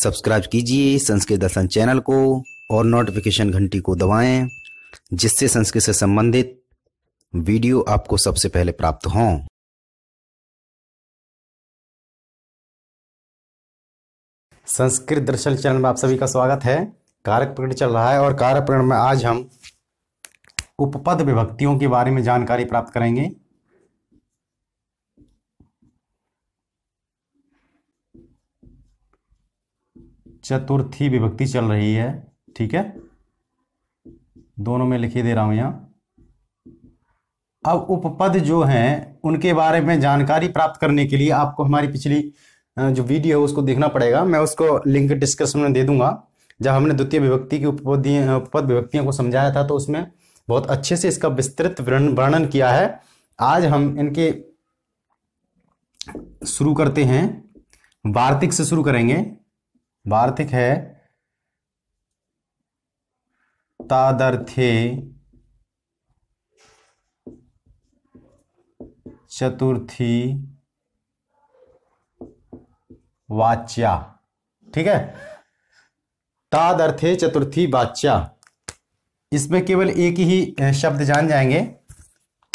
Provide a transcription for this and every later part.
subscribe कीजिए संस्कृत दर्शन channel को और नोटिफिकेशन घंटी को दबाएं जिससे संस्कृत से संबंधित वीडियो आपको सबसे पहले प्राप्त हों संस्कृत दर्शन चैनल में आप सभी का स्वागत है कारक प्रकरण चल रहा है और कारक प्रकरण में आज हम उपपद विभक्तियों के बारे में जानकारी प्राप्त करेंगे चतुर्थी विभक्ति चल रही है ठीक है दोनों में लिखी दे रहा हूं यहां अब उपपद जो हैं उनके बारे में जानकारी प्राप्त करने के लिए आपको हमारी पिछली जो वीडियो है उसको देखना पड़ेगा मैं उसको लिंक डिस्क्रिप्शन में दे दूंगा जब हमने द्वितीय विभक्ति की उपपद उपपद विभक्तियों को समझाया था तो उसमें बहुत अच्छे से इसका विस्तृत वर्णन किया है आज हम इनके शुरू करते हैं वार्तिक से शुरू करेंगे वार्तिक है तादर्थे चतुर्थी वाच्या ठीक है तादर्थे चतुर्थी वाच्या इसमें केवल एक ही शब्द जान जाएंगे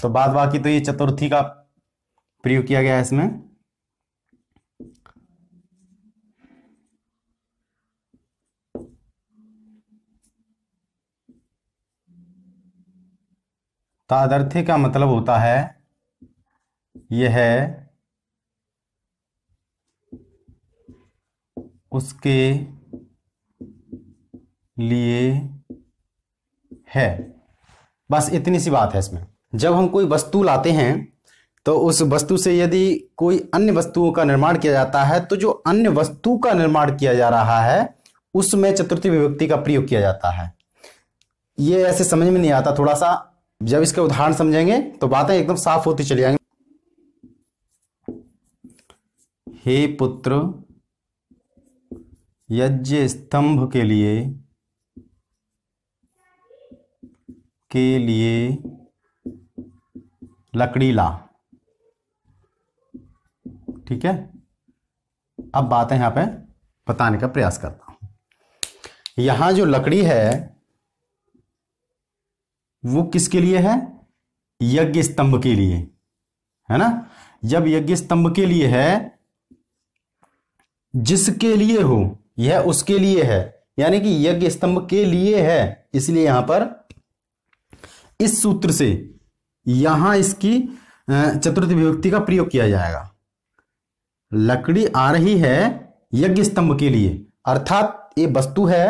तो बाद बाकी तो ये चतुर्थी का प्रयोग किया गया है इसमें तादर्थ्य का मतलब होता है यह उसके लिए है बस इतनी सी बात है इसमें जब हम कोई वस्तु लाते हैं तो उस वस्तु से यदि कोई अन्य वस्तुओं का निर्माण किया जाता है तो जो अन्य वस्तु का निर्माण किया जा रहा है उसमें चतुर्थी विभक्ति का प्रयोग किया जाता है ये ऐसे समझ में नहीं आता थोड़ा सा जब इसके उदाहरण समझेंगे तो बातें एकदम साफ होती चली आएंगी हे पुत्र यज्ञ स्तंभ के लिए के लिए लकड़ी ला ठीक है अब बातें यहां पे बताने का प्रयास करता हूं यहां जो लकड़ी है वो किसके लिए है यज्ञ स्तंभ के लिए है ना जब यज्ञ स्तंभ के लिए है जिसके लिए हो यह उसके लिए है यानी कि यज्ञ स्तंभ के लिए है इसलिए यहां पर इस सूत्र से यहां इसकी चतुर्थ विभक्ति का प्रयोग किया जाएगा लकड़ी आ रही है यज्ञ स्तंभ के लिए अर्थात ये वस्तु है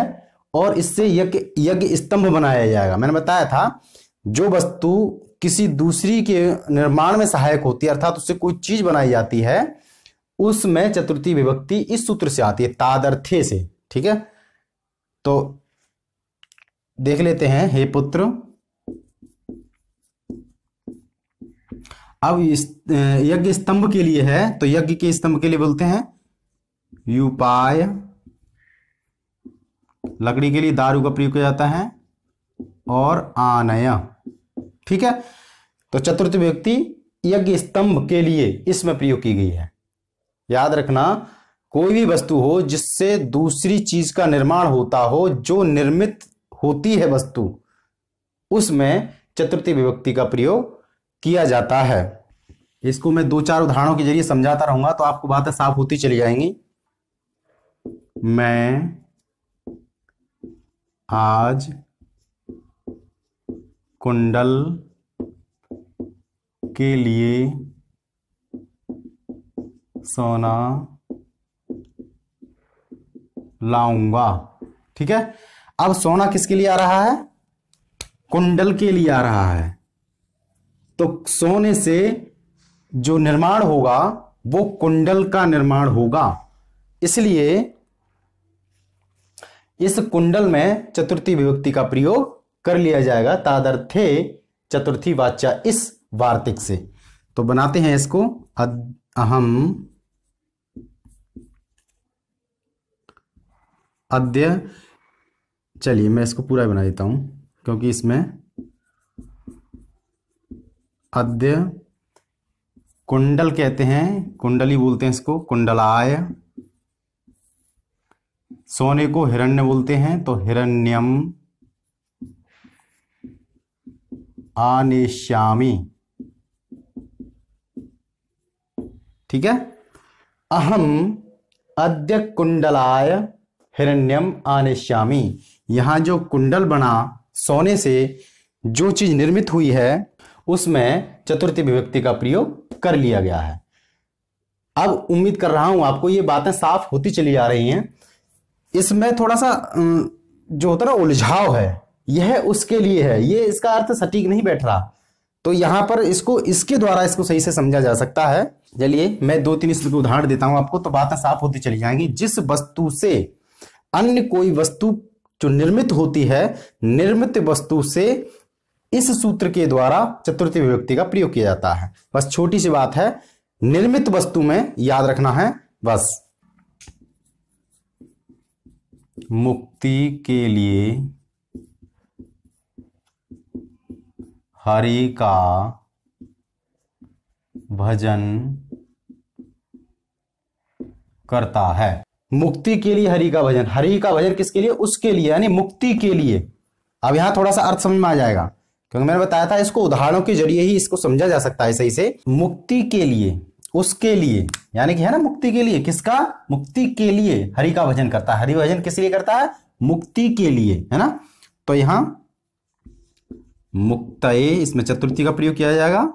और इससे यज्ञ स्तंभ बनाया जाएगा मैंने बताया था जो वस्तु किसी दूसरी के निर्माण में सहायक होती है अर्थात उससे कोई चीज बनाई जाती है उसमें चतुर्थी विभक्ति इस सूत्र से आती है तादर्थे से ठीक है तो देख लेते हैं हे पुत्र अब यज्ञ स्तंभ के लिए है तो यज्ञ के स्तंभ के लिए बोलते हैं युपाय लकड़ी के लिए दारू का प्रयोग किया जाता है और आनय ठीक है तो चतुर्थ व्यक्ति यज्ञ स्तंभ के लिए इसमें प्रयोग की गई है याद रखना कोई भी वस्तु हो जिससे दूसरी चीज का निर्माण होता हो जो निर्मित होती है वस्तु उसमें चतुर्थी विभक्ति का प्रयोग किया जाता है इसको मैं दो चार उदाहरणों के जरिए समझाता रहूंगा तो आपको बातें साफ होती चली जाएंगी मैं आज कुंडल के लिए सोना लाऊंगा ठीक है अब सोना किसके लिए आ रहा है कुंडल के लिए आ रहा है तो सोने से जो निर्माण होगा वो कुंडल का निर्माण होगा इसलिए इस कुंडल में चतुर्थी विभक्ति का प्रयोग कर लिया जाएगा तादर्थे चतुर्थी वाच्या इस वार्तिक से तो बनाते हैं इसको अहम अद्य चलिए मैं इसको पूरा बना देता हूं क्योंकि इसमें अद्य कुंडल कहते हैं कुंडली बोलते हैं इसको कुंडलाय सोने को हिरण्य बोलते हैं तो हिरण्यम आनेश्यामी ठीक है अहम अद्य कुंडलाय हिरण्यम आनेश्यामी यहां जो कुंडल बना सोने से जो चीज निर्मित हुई है उसमें चतुर्थी विभक्ति का प्रयोग कर लिया गया है अब उम्मीद कर रहा हूं आपको ये बातें साफ होती चली जा रही हैं इसमें थोड़ा सा जो होता है ना उलझाव है यह उसके लिए है ये इसका अर्थ सटीक नहीं बैठ रहा तो यहां पर इसको इसके द्वारा इसको सही से समझा जा सकता है चलिए मैं दो तीन इसके उदाहरण देता हूं आपको तो बातें साफ होती चली जाएंगी जिस वस्तु से अन्य कोई वस्तु जो निर्मित होती है निर्मित वस्तु से इस सूत्र के द्वारा चतुर्थी विभक्ति का प्रयोग किया जाता है बस छोटी सी बात है निर्मित वस्तु में याद रखना है बस मुक्ति के लिए हरि का भजन करता है मुक्ति के लिए हरि का भजन हरि का भजन किसके लिए उसके लिए यानी मुक्ति के लिए अब यहां थोड़ा सा अर्थ समझ में आ जाएगा क्योंकि मैंने बताया था इसको उदाहरणों के जरिए ही इसको समझा जा सकता है सही से मुक्ति के लिए उसके लिए यानी कि है ना मुक्ति के लिए किसका मुक्ति के लिए हरि का भजन करता है हरि भजन किस लिए करता है मुक्ति के लिए है ना तो यहां मुक्त इसमें चतुर्थी का प्रयोग किया जाएगा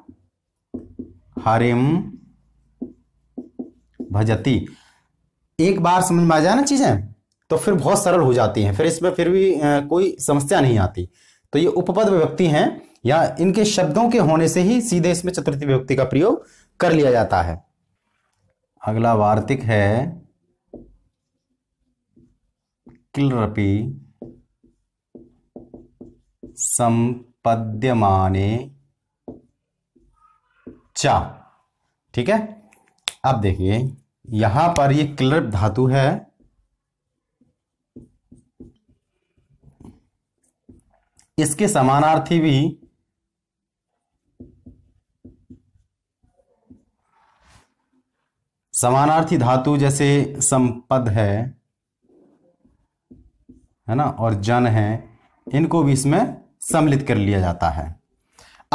हरिम भजती एक बार समझ में आ जाए ना चीजें तो फिर बहुत सरल हो जाती हैं फिर इसमें फिर भी कोई समस्या नहीं आती तो ये उपपद विभक्ति हैं या इनके शब्दों के होने से ही सीधे इसमें चतुर्थी विभक्ति का प्रयोग कर लिया जाता है अगला वार्तिक है किलरपि संपद्यमाने चा ठीक है अब देखिए यहां पर ये किलर धातु है इसके समानार्थी भी समानार्थी धातु जैसे संपद है है ना और जन है इनको भी इसमें सम्मिलित कर लिया जाता है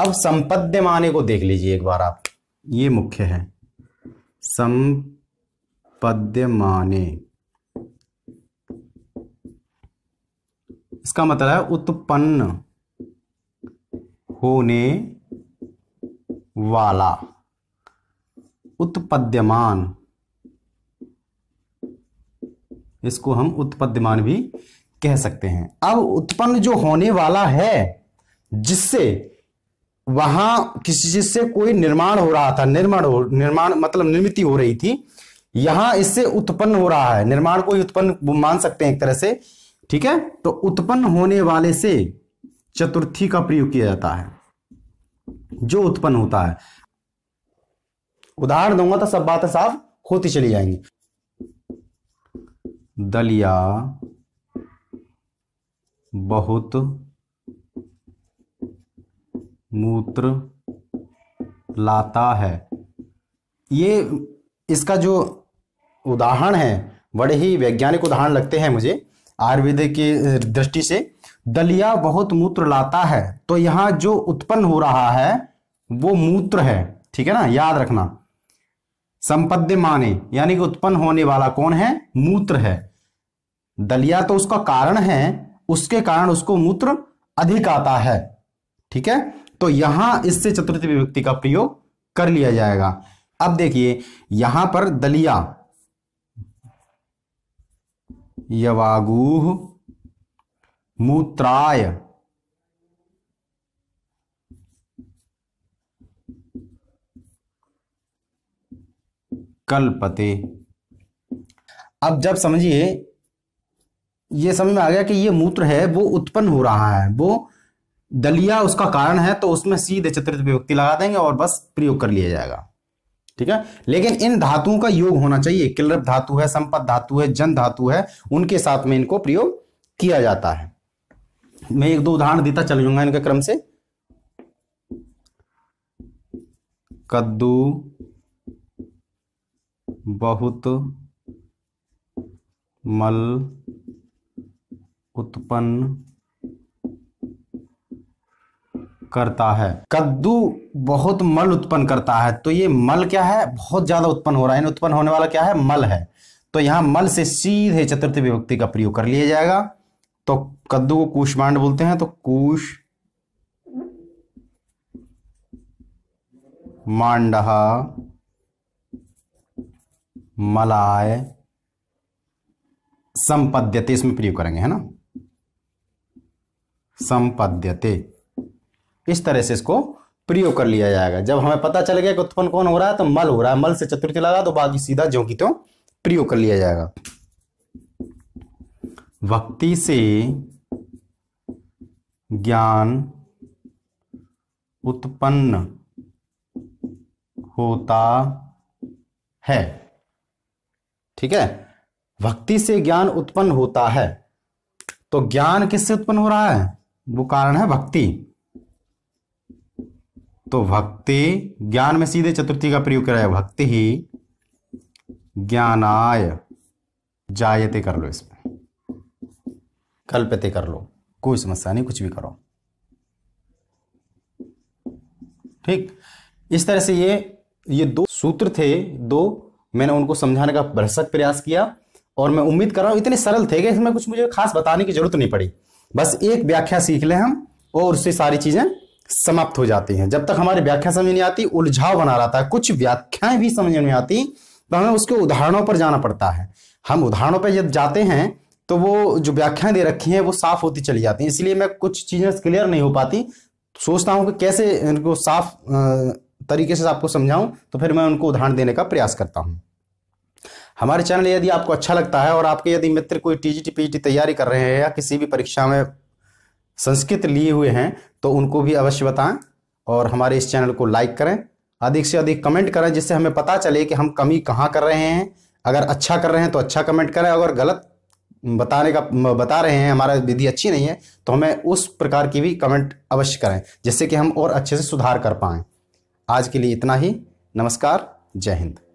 अब संपद्य माने को देख लीजिए एक बार आप ये मुख्य है संपद्य माने इसका मतलब है उत्पन्न होने वाला उत्पद्यमान इसको हम उत्पद्यमान भी कह सकते हैं अब उत्पन्न जो होने वाला है जिससे वहां किसी चीज से कोई निर्माण हो रहा था निर्माण निर्माण मतलब निर्मित हो रही थी यहां इससे उत्पन्न हो रहा है निर्माण को ही उत्पन्न मान सकते हैं एक तरह से ठीक है तो उत्पन्न होने वाले से चतुर्थी का प्रयोग किया जाता है जो उत्पन्न होता है उदाहरण दूंगा तो सब बातें साफ होती चली जाएंगी दलिया बहुत मूत्र लाता है ये इसका जो उदाहरण है बड़े ही वैज्ञानिक उदाहरण लगते हैं मुझे आयुर्वेद की दृष्टि से दलिया बहुत मूत्र लाता है तो यहां जो उत्पन्न हो रहा है वो मूत्र है ठीक है ना याद रखना संपद्य माने यानी कि उत्पन्न होने वाला कौन है मूत्र है दलिया तो उसका कारण है उसके कारण उसको मूत्र अधिक आता है ठीक है तो यहां इससे चतुर्थी विभक्ति का प्रयोग कर लिया जाएगा अब देखिए यहां पर दलिया यवागुह मूत्राय कल्पते अब जब समझिए ये समझ में आ गया कि ये मूत्र है वो उत्पन्न हो रहा है वो दलिया उसका कारण है तो उसमें सीधे चतुर्थ विभक्ति लगा देंगे और बस प्रयोग कर लिया जाएगा ठीक है लेकिन इन धातुओं का योग होना चाहिए किलरप धातु है संपद धातु है जन धातु है उनके साथ में इनको प्रयोग किया जाता है मैं एक दो उदाहरण देता चल जाऊंगा इनके क्रम से कद्दू बहुत मल उत्पन्न करता है कद्दू बहुत मल उत्पन्न करता है तो ये मल क्या है बहुत ज्यादा उत्पन्न हो रहा है उत्पन्न होने वाला क्या है मल है तो यहां मल से सीधे चतुर्थ विभक्ति का प्रयोग कर लिया जाएगा तो कद्दू को कूष्मांड बोलते हैं तो कुश मांडहा मलाय संपद्यते इसमें प्रयोग करेंगे है ना संपद्यते इस तरह से इसको प्रयोग कर लिया जाएगा जब हमें पता चल गया कि उत्पन्न कौन हो रहा है तो मल हो रहा है मल से चतुर्थी लगा तो बाकी सीधा ज्यो की त्यों प्रयोग कर लिया जाएगा भक्ति से ज्ञान उत्पन्न होता है ठीक है भक्ति से ज्ञान उत्पन्न होता है तो ज्ञान किससे उत्पन्न हो रहा है वो कारण है भक्ति तो भक्ति ज्ञान में सीधे चतुर्थी का प्रयोग कराया भक्ति ही ज्ञानाय जायते कर लो इसमें कल्पते कर लो कोई समस्या नहीं कुछ भी करो ठीक इस तरह से ये ये दो सूत्र थे दो मैंने उनको समझाने का भरसक प्रयास किया और मैं उम्मीद कर रहा हूँ इतने सरल थे कि इसमें कुछ मुझे खास बताने की जरूरत नहीं पड़ी बस एक व्याख्या सीख लें हम और उससे सारी चीज़ें समाप्त हो जाती हैं जब तक हमारी व्याख्या समझ नहीं आती उलझाव बना रहता है कुछ व्याख्याएं भी समझ नहीं आती तो हमें उसके उदाहरणों पर जाना पड़ता है हम उदाहरणों पर जब जाते हैं तो वो जो व्याख्याएं दे रखी हैं वो साफ होती चली जाती हैं इसलिए मैं कुछ चीज़ें क्लियर नहीं हो पाती सोचता हूँ कि कैसे इनको साफ तरीके से आपको समझाऊं तो फिर मैं उनको उदाहरण देने का प्रयास करता हूं हमारे चैनल यदि आपको अच्छा लगता है और आपके यदि मित्र कोई टी जी तैयारी कर रहे हैं या किसी भी परीक्षा में संस्कृत लिए हुए हैं तो उनको भी अवश्य बताएं और हमारे इस चैनल को लाइक करें अधिक से अधिक कमेंट करें जिससे हमें पता चले कि हम कमी कहाँ कर रहे हैं अगर अच्छा कर रहे हैं तो अच्छा कमेंट करें अगर गलत बताने का बता रहे हैं हमारा विधि अच्छी नहीं है तो हमें उस प्रकार की भी कमेंट अवश्य करें जिससे कि हम और अच्छे से सुधार कर पाएँ आज के लिए इतना ही नमस्कार जय हिंद